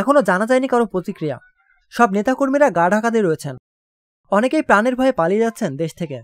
এখনও জানা যায়নি কারো প্রতিক্রিয়া সব নেতাকর্মীরা গা ঢাকাতে রয়েছেন অনেকেই প্রাণের ভয়ে পালিয়ে যাচ্ছেন দেশ থেকে